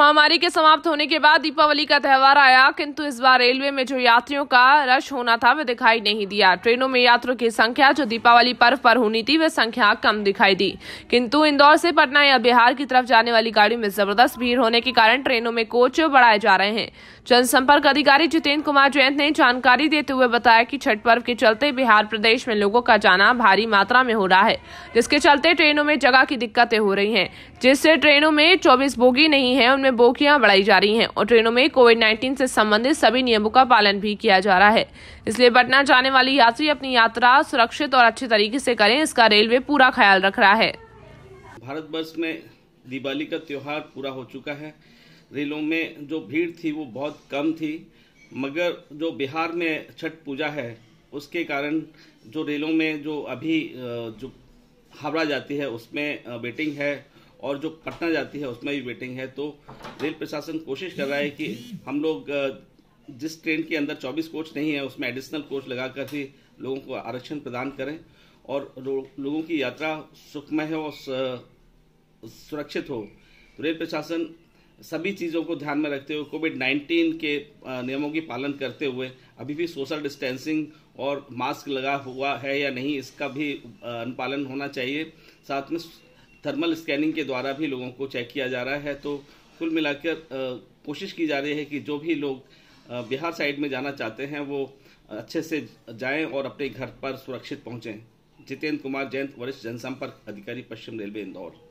महामारी के समाप्त होने के बाद दीपावली का त्यौहार आया किंतु इस बार रेलवे में जो यात्रियों का रश होना था वह दिखाई नहीं दिया ट्रेनों में यात्रियों की संख्या जो दीपावली पर्व पर होनी थी वह संख्या कम दिखाई दी किंतु इंदौर से पटना या बिहार की तरफ जाने वाली गाड़ियों में जबरदस्त भीड़ होने के कारण ट्रेनों में कोच बढ़ाए जा रहे हैं जनसंपर्क अधिकारी जितेंद्र कुमार जयंत ने जानकारी देते हुए बताया की छठ पर्व के चलते बिहार प्रदेश में लोगों का जाना भारी मात्रा में हो रहा है जिसके चलते ट्रेनों में जगह की दिक्कतें हो रही है जिससे ट्रेनों में चौबीस बोगी नहीं है उनमें में बोकियां बढ़ाई जा रही हैं और ट्रेनों में कोविड 19 से संबंधित सभी नियमों का पालन भी किया जा रहा है इसलिए पटना जाने वाली यात्री अपनी यात्रा सुरक्षित और अच्छे तरीके से करें इसका रेलवे पूरा ख्याल रख रहा है भारतवर्ष में दिवाली का त्यौहार पूरा हो चुका है रेलों में जो भीड़ थी वो बहुत कम थी मगर जो बिहार में छठ पूजा है उसके कारण जो रेलों में जो अभी जो हावड़ा जाती है उसमें वेटिंग है और जो पटना जाती है उसमें भी वेटिंग है तो रेल प्रशासन कोशिश कर रहा है कि हम लोग जिस ट्रेन के अंदर 24 कोच नहीं है उसमें एडिशनल कोच लगाकर भी लोगों को आरक्षण प्रदान करें और लोगों की यात्रा सुखमय हो और सुरक्षित हो तो रेल प्रशासन सभी चीज़ों को ध्यान में रखते हुए कोविड 19 के नियमों की पालन करते हुए अभी भी सोशल डिस्टेंसिंग और मास्क लगा हुआ है या नहीं इसका भी अनुपालन होना चाहिए साथ में थर्मल स्कैनिंग के द्वारा भी लोगों को चेक किया जा रहा है तो कुल मिलाकर कोशिश की जा रही है कि जो भी लोग बिहार साइड में जाना चाहते हैं वो अच्छे से जाएं और अपने घर पर सुरक्षित पहुंचें जितेंद्र कुमार जयंत वरिष्ठ जनसंपर्क अधिकारी पश्चिम रेलवे इंदौर